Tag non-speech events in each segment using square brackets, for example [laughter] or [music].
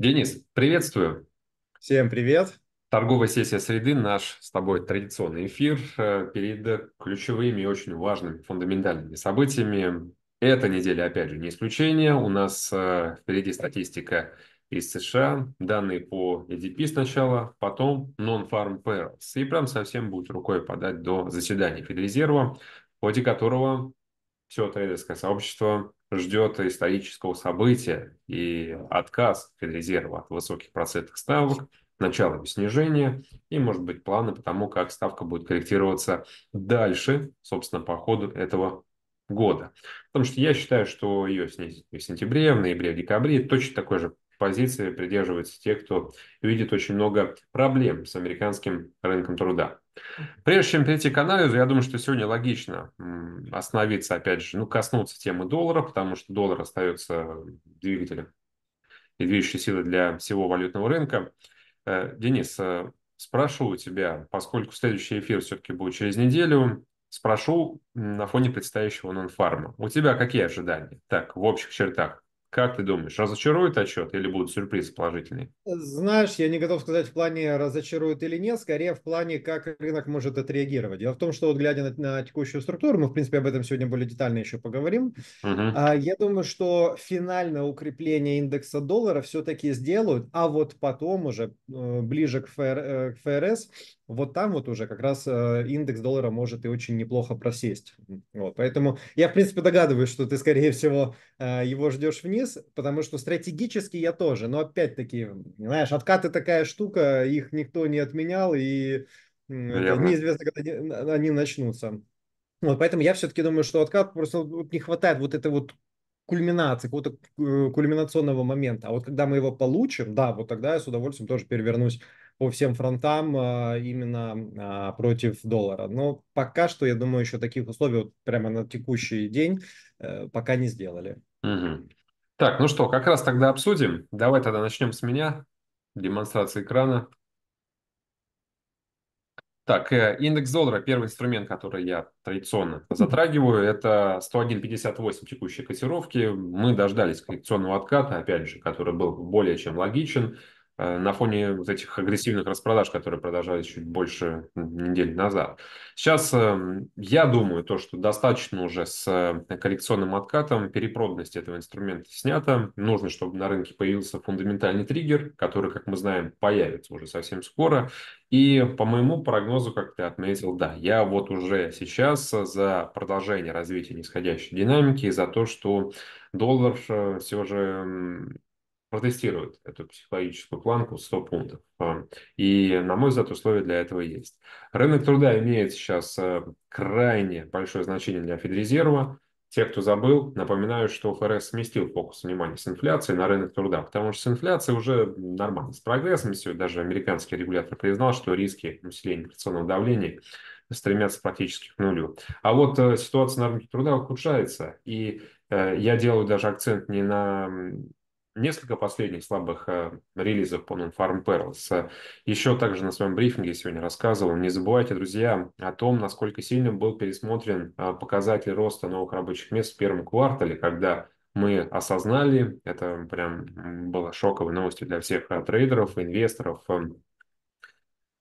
Денис, приветствую. Всем привет. Торговая сессия среды, наш с тобой традиционный эфир э, перед ключевыми и очень важными фундаментальными событиями. Эта неделя, опять же, не исключение. У нас э, впереди статистика из США, данные по EDP сначала, потом Non-Farm Payrolls. И прям совсем будет рукой подать до заседания Федрезерва, в ходе которого все трейдерское сообщество ждет исторического события и отказ Федрезерва от высоких процентных ставок, начало снижения и, может быть, планы по тому, как ставка будет корректироваться дальше, собственно, по ходу этого года. Потому что я считаю, что ее снизить в сентябре, в ноябре, в декабре. Точно такой же позиции придерживаются те, кто видит очень много проблем с американским рынком труда. Прежде чем перейти к анализу, я думаю, что сегодня логично остановиться, опять же, ну, коснуться темы доллара, потому что доллар остается двигателем и движущей силой для всего валютного рынка. Э, Денис, э, спрашиваю тебя, поскольку следующий эфир все-таки будет через неделю, спрошу на фоне предстоящего нонфарма. У тебя какие ожидания? Так, в общих чертах. Как ты думаешь, разочарует отчет или будут сюрпризы положительные? Знаешь, я не готов сказать в плане разочарует или нет, скорее в плане, как рынок может отреагировать. Дело в том, что вот глядя на, на текущую структуру, мы в принципе об этом сегодня более детально еще поговорим. Угу. А, я думаю, что финальное укрепление индекса доллара все-таки сделают, а вот потом уже э, ближе к, ФР, э, к ФРС, вот там вот уже как раз э, индекс доллара может и очень неплохо просесть. Вот, поэтому я в принципе догадываюсь, что ты скорее всего его ждешь вниз вниз, потому что стратегически я тоже. Но опять-таки, знаешь, откаты такая штука, их никто не отменял, и это, неизвестно, когда они начнутся. Вот, поэтому я все-таки думаю, что откат просто не хватает вот этой вот кульминации, какого-то э, кульминационного момента. А вот когда мы его получим, да, вот тогда я с удовольствием тоже перевернусь по всем фронтам а, именно а, против доллара. Но пока что, я думаю, еще таких условий вот прямо на текущий день э, пока не сделали. Угу. Так, ну что, как раз тогда обсудим. Давай тогда начнем с меня. Демонстрация экрана. Так, э, индекс доллара, первый инструмент, который я традиционно затрагиваю, это 101.58 текущей котировки. Мы дождались коррекционного отката, опять же, который был более чем логичен. Э, на фоне вот этих агрессивных распродаж, которые продолжались чуть больше недели назад. Сейчас эм, я думаю, то, что достаточно уже с э, коллекционным откатом, перепроданность этого инструмента снята. Нужно, чтобы на рынке появился фундаментальный триггер, который, как мы знаем, появится уже совсем скоро. И по моему прогнозу, как ты отметил, да, я вот уже сейчас за продолжение развития нисходящей динамики, за то, что доллар э, все же протестируют эту психологическую планку 100 пунктов. И, на мой взгляд, условия для этого есть. Рынок труда имеет сейчас э, крайне большое значение для Федрезерва. Те, кто забыл, напоминаю, что ФРС сместил фокус внимания с инфляции на рынок труда, потому что с инфляцией уже нормально, с прогрессом все, даже американский регулятор признал, что риски усиления инфляционного давления стремятся практически к нулю. А вот э, ситуация на рынке труда ухудшается, и э, я делаю даже акцент не на несколько последних слабых э, релизов по Non-Farm Perils. Еще также на своем брифинге сегодня рассказывал. Не забывайте, друзья, о том, насколько сильно был пересмотрен э, показатель роста новых рабочих мест в первом квартале, когда мы осознали, это прям было шоковой новостью для всех э, трейдеров, инвесторов, эм,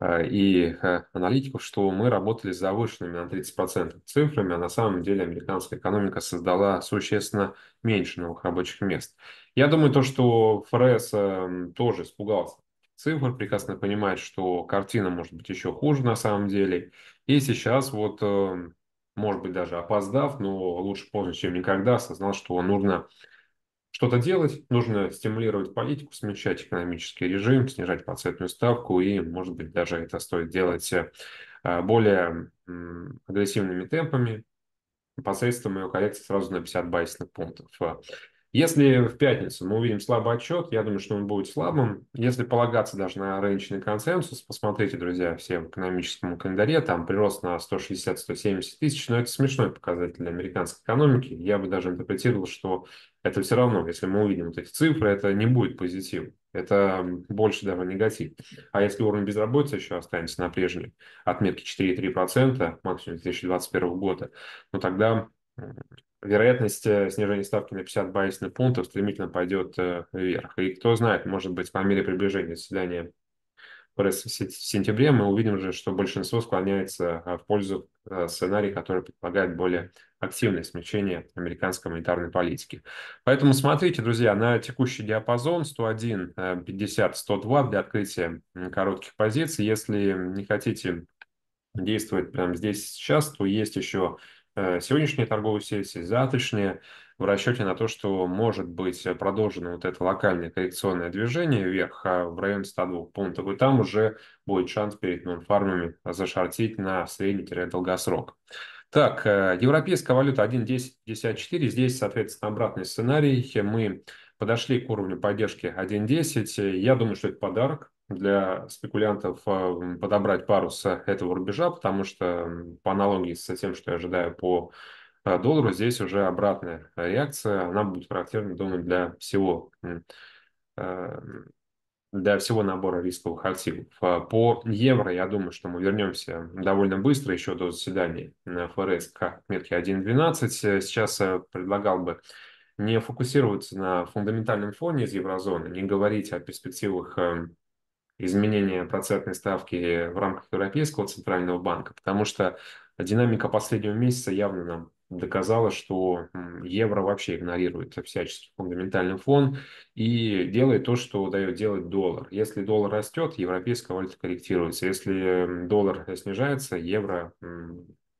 Э, и э, аналитиков, что мы работали с завышенными на 30% цифрами, а на самом деле американская экономика создала существенно меньше новых рабочих мест. Я думаю, то, что ФРС эм, тоже испугался цифр, прекрасно понимает, что картина может быть еще хуже на самом деле. И сейчас вот, эм, может быть, даже опоздав, но лучше поздно, чем никогда, осознал, что нужно что-то делать, нужно стимулировать политику, смягчать экономический режим, снижать процентную ставку, и, может быть, даже это стоит делать э, а, более агрессивными темпами, посредством ее коррекции сразу на 50 байсных пунктов. Если в пятницу мы увидим слабый отчет, я думаю, что он будет слабым. Если полагаться даже на рыночный консенсус, посмотрите, друзья, все в экономическом календаре, там прирост на 160-170 тысяч, но это смешной показатель для американской экономики. Я бы даже интерпретировал, что это все равно, если мы увидим вот эти цифры, это не будет позитив. Это больше даже негатив. А если уровень безработицы еще останется на прежней отметке 4,3%, максимум 2021 года, ну тогда вероятность э, снижения ставки на 50 базисных пунктов стремительно пойдет э, вверх. И кто знает, может быть, по мере приближения заседания ФРС в сентябре мы увидим же, что большинство склоняется а, в пользу а, сценария, который предполагает более активное смягчение американской монетарной политики. Поэтому смотрите, друзья, на текущий диапазон 101 50 102 для открытия коротких позиций. Если не хотите действовать прямо здесь сейчас, то есть еще Э, сегодняшняя торговая сессия, завтрашняя в расчете на то, что может быть э, продолжено вот это локальное коррекционное движение вверх а в район 102 пунктов, и там уже будет шанс перед нонфармами зашортить на средний-долгосрок. Так, э, европейская валюта 1.1054, здесь, соответственно, обратный сценарий. Мы подошли к уровню поддержки 1.10, я думаю, что это подарок, для спекулянтов эм, подобрать пару с этого рубежа, потому что по аналогии с тем, что я ожидаю по э, доллару, здесь уже обратная реакция, она будет характерна, думаю, для всего эм, для всего набора рисковых активов. А по евро, я думаю, что мы вернемся довольно быстро, еще до заседания ФРС к отметке 1.12. Сейчас предлагал бы не фокусироваться на фундаментальном фоне из еврозоны, не говорить о перспективах эм, изменение процентной ставки в рамках Европейского центрального банка, потому что динамика последнего месяца явно нам доказала, что евро вообще игнорирует всяческий фундаментальный фон и делает то, что дает делать доллар. Если доллар растет, европейская валюта корректируется. Если доллар снижается, евро,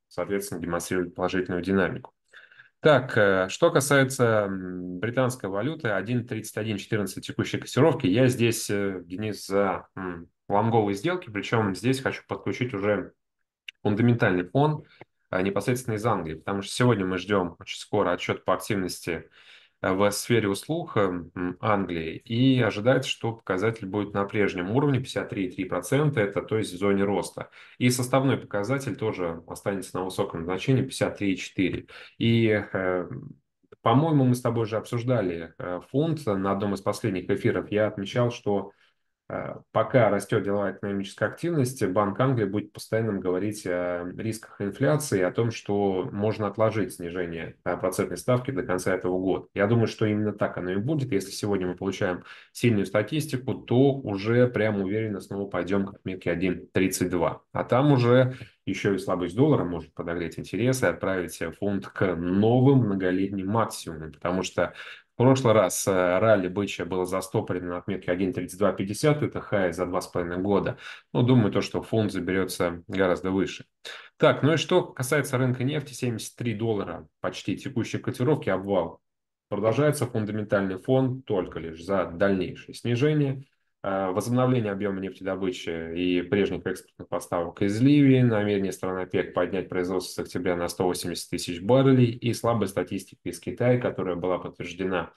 соответственно, демонстрирует положительную динамику. Так, э, что касается британской валюты, 1.3114 текущей котировки, я здесь, э, Денис, за лонговые сделки, причем здесь хочу подключить уже фундаментальный фон а, непосредственно из Англии, потому что сегодня мы ждем очень скоро отчет по активности Э, в сфере услуг эм, Англии, и ожидается, что показатель будет на прежнем уровне 53,3%, это то есть в зоне роста. И составной показатель тоже останется на высоком значении 53,4%. И э, по-моему, мы с тобой уже обсуждали э, фунт на одном из последних эфиров. Я отмечал, что Э, пока растет деловая экономическая активность, Банк Англии будет постоянно говорить о рисках инфляции, о том, что можно отложить снижение э, процентной ставки до конца этого года. Я думаю, что именно так оно и будет. Если сегодня мы получаем сильную статистику, то уже прямо уверенно снова пойдем к отметке 1.32. А там уже еще и слабость доллара может подогреть интересы и отправить фунт к новым многолетним максимумам, потому что в прошлый раз э, ралли бычья было застопорено на отметке 1.3250, это хай за 2,5 года. Но ну, думаю, то, что фонд заберется гораздо выше. Так, ну и что касается рынка нефти, 73 доллара почти текущей котировки, обвал. Продолжается фундаментальный фон только лишь за дальнейшее снижение – Э, возобновление объема нефтедобычи и прежних экспортных поставок из Ливии, намерение стран ОПЕК поднять производство с октября на 180 тысяч баррелей и слабая статистика из Китая, которая была подтверждена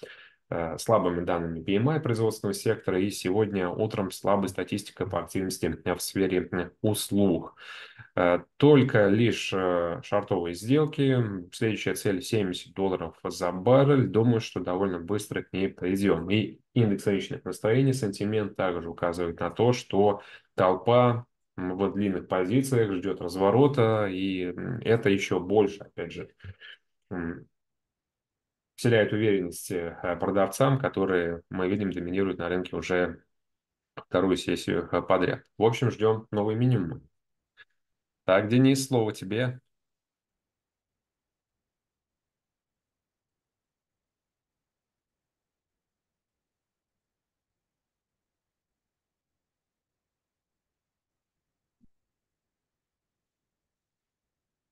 Э, слабыми данными PMI производственного сектора и сегодня утром слабой статистикой по активности в сфере э, услуг. Э, только лишь шартовые сделки, следующая цель 70 долларов за баррель, думаю, что довольно быстро к ней придем. И индекс рыночных настроений, сентимент также указывает на то, что толпа в длинных позициях ждет разворота, и это еще больше, опять же, вселяет уверенности э, продавцам, которые, мы видим, доминируют на рынке уже вторую сессию э, подряд. В общем, ждем новый минимум. Так, Денис, слово тебе.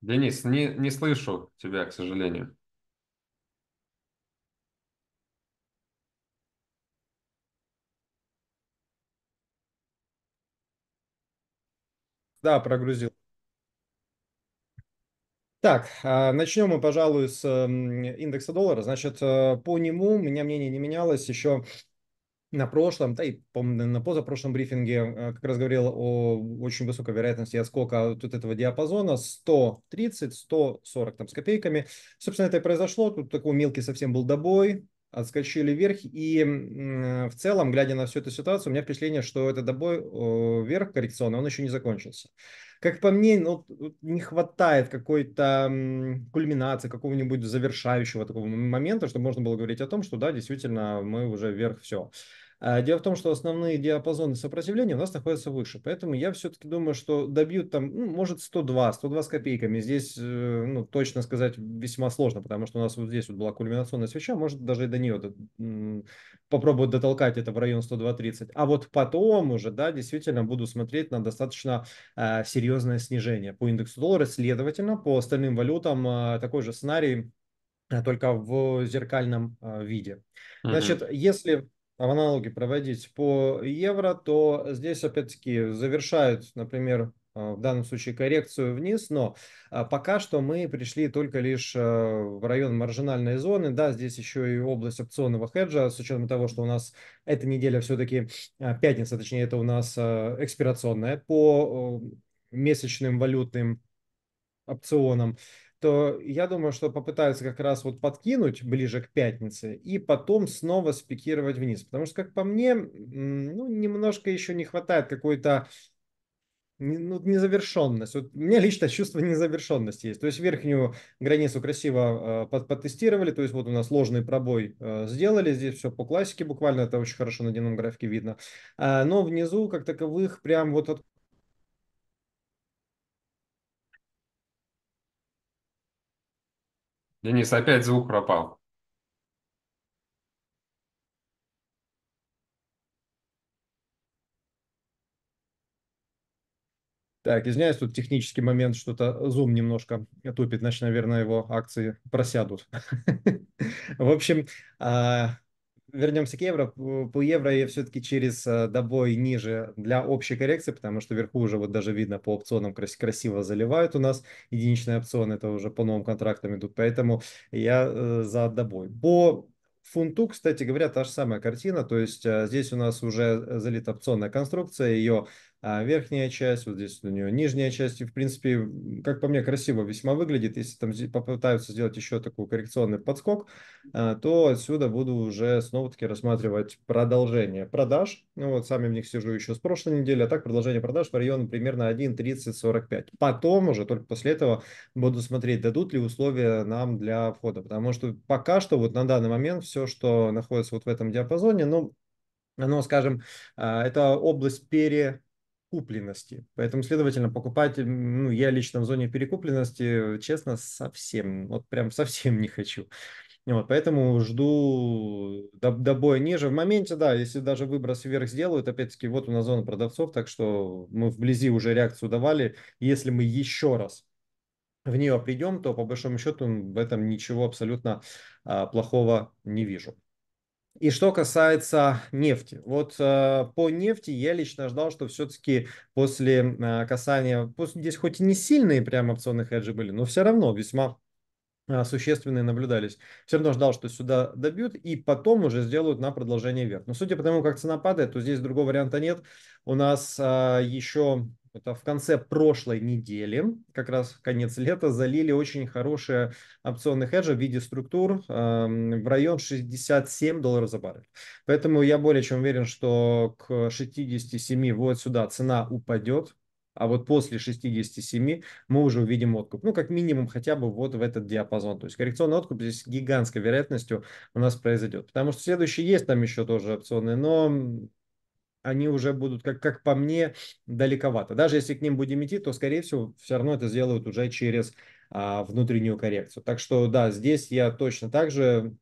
Денис, не, не слышу тебя, к сожалению. Да, прогрузил. Так, а, начнем мы, пожалуй, с индекса доллара. Значит, э, по нему у меня мнение не менялось еще на прошлом, да и помню, на позапрошлом брифинге э, как раз говорил о очень высокой вероятности отскока от этого диапазона 130-140 там с копейками. Собственно, это и произошло. Тут такой мелкий совсем был добой отскочили вверх. И в целом, глядя на всю эту ситуацию, у меня впечатление, что этот добой вверх коррекционный, он еще не закончился. Как по мне, ну, не хватает какой-то кульминации, какого-нибудь завершающего такого момента, чтобы можно было говорить о том, что да, действительно, мы уже вверх все. А, дело в том, что основные диапазоны сопротивления у нас находятся выше. Поэтому я все-таки думаю, что добьют там, ну, может, 102, 102 с копейками. Здесь э, ну, точно сказать весьма сложно, потому что у нас вот здесь вот была кульминационная свеча, может, даже и до нее попробуют дотолкать это в район 102.30. А вот потом уже, да, действительно буду смотреть на достаточно а, серьезное снижение по индексу доллара. Следовательно, по остальным валютам а, такой же сценарий, только в зеркальном виде. Значит, если в аналоги проводить по евро, то здесь опять-таки завершают, например, а, в данном случае коррекцию вниз, но а, пока что мы пришли только лишь а, в район маржинальной зоны, да, здесь еще и область опционного хеджа, с учетом того, что у нас эта неделя все-таки, пятница, точнее, это у нас экспирационная по месячным валютным опционам то я думаю, что попытаются как раз вот подкинуть ближе к пятнице и потом снова спикировать вниз. Потому что, как по мне, ну, немножко еще не хватает какой-то ну, незавершенность. Вот у меня лично чувство незавершенности есть. То есть верхнюю границу красиво э, под, потестировали, то есть вот у нас ложный пробой э, сделали, здесь все по классике буквально, это очень хорошо на дневном графике видно. А, но внизу как таковых прям вот Денис, опять звук пропал. Так, извиняюсь, тут технический момент, что-то Zoom немножко тупит, значит, наверное, его акции просядут. [laughs] В общем, а, вернемся к евро. По евро я все-таки через э, добой ниже для общей коррекции, потому что вверху уже вот даже видно по опционам красиво заливают у нас. Единичные опционы это уже по новым контрактам идут, поэтому я э, за добой. По фунту, кстати говоря, та же самая картина, то есть э, здесь у нас уже залит опционная конструкция, ее а верхняя часть, вот здесь у нее нижняя часть, и, в принципе, как по мне, красиво весьма выглядит. Если там попытаются сделать еще такой коррекционный подскок, а, то отсюда буду уже снова-таки рассматривать продолжение продаж. Ну, вот сами в них сижу еще с прошлой недели, а так продолжение продаж в район примерно 1.30-45. Потом уже, только после этого, буду смотреть, дадут ли условия нам для входа, потому что пока что вот на данный момент все, что находится вот в этом диапазоне, ну, оно, скажем, а, это область пере перекупленности. Поэтому, следовательно, покупать, ну, я лично в зоне перекупленности, честно, совсем, вот прям совсем [laughs] не хочу. Вот, поэтому жду до, до боя ниже. В моменте, да, если даже выброс вверх сделают, опять-таки, вот у нас зона продавцов, так что мы вблизи уже реакцию давали. Если мы еще раз в нее придем, то по большому счету в этом ничего абсолютно а, плохого не вижу. И что касается нефти, вот э, по нефти я лично ждал, что все-таки после э, касания, после, здесь хоть и не сильные прям опционные хеджи были, но все равно весьма э, существенные наблюдались. Все равно ждал, что сюда добьют и потом уже сделают на продолжение вверх. Но судя по тому, как цена падает, то здесь другого варианта нет. У нас э, еще это в конце прошлой недели, как раз в конец лета, залили очень хорошие опционные хеджи в виде структур эм, в район 67 долларов за баррель. Поэтому я более чем уверен, что к 67 вот сюда цена упадет, а вот после 67 мы уже увидим откуп. Ну, как минимум, хотя бы вот в этот диапазон. То есть коррекционный откуп здесь с гигантской вероятностью у нас произойдет. Потому что следующий есть там еще тоже опционы, но они уже будут, как, как по мне, далековато. Даже если к ним будем идти, то, скорее всего, все равно это сделают уже через а, внутреннюю коррекцию. Так что, да, здесь я точно так же,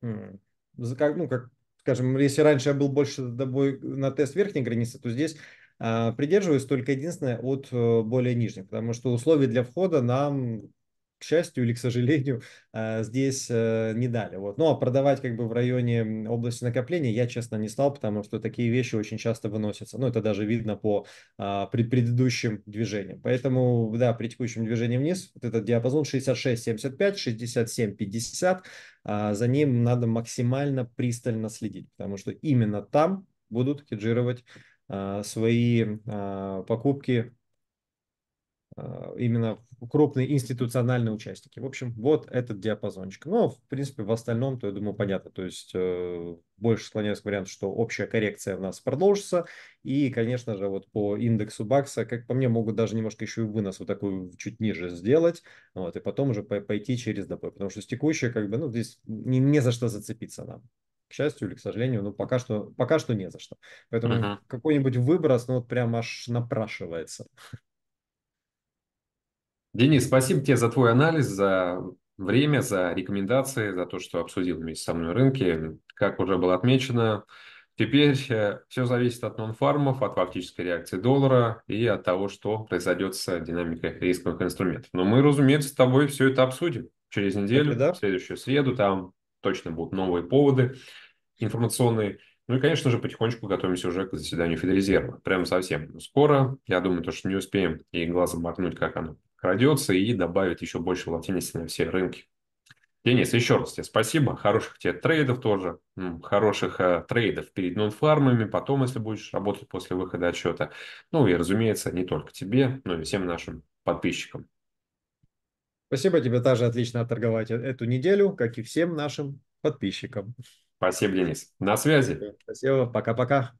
как, ну, как, скажем, если раньше я был больше на тест верхней границы, то здесь а, придерживаюсь только единственное от э, более нижних, потому что условий для входа нам к счастью или к сожалению, э, здесь э, не дали. Вот. Ну, а продавать как бы в районе области накопления я, честно, не стал, потому что такие вещи очень часто выносятся. Ну, это даже видно по а, предыдущим движениям. Поэтому, да, при текущем движении вниз, вот этот диапазон 66-75, 67-50, а, за ним надо максимально пристально следить, потому что именно там будут хеджировать а, свои покупки а, именно крупные институциональные участники. В общем, вот этот диапазончик. Но, ну, а в принципе, в остальном, то я думаю, понятно. То есть э, больше склоняюсь к варианту, что общая коррекция у нас продолжится. И, конечно же, вот по индексу бакса, как по мне, могут даже немножко еще и вынос вот такой чуть ниже сделать. Вот, и потом уже пойти через ДП. Потому что с текущей, как бы, ну, здесь не, не за что зацепиться нам к счастью или к сожалению, ну пока что пока что не за что. Поэтому uh-huh. какой-нибудь выброс, ну вот прям аж напрашивается. Денис, спасибо тебе за твой анализ, за время, за рекомендации, за то, что обсудил вместе со мной рынки. Как уже было отмечено, теперь э, все зависит от нонфармов, от фактической реакции доллара и от того, что произойдет с динамикой рисковых инструментов. Но мы, разумеется, с тобой все это обсудим через неделю, да? в следующую среду. Там точно будут новые поводы информационные. Ну и, конечно же, потихонечку готовимся уже к заседанию Федрезерва. Прямо совсем скоро. Я думаю, то, что не успеем и глазом моргнуть, как оно крадется и добавит еще больше волатильности на все рынки. Денис, еще раз тебе спасибо. Хороших тебе трейдов тоже. Хороших э, трейдов перед нонфармами, потом, если будешь работать после выхода отчета. Ну и, разумеется, не только тебе, но и всем нашим подписчикам. Спасибо тебе тоже отлично отторговать э, эту неделю, как и всем нашим подписчикам. Спасибо, Денис. На связи. Спасибо. Пока-пока.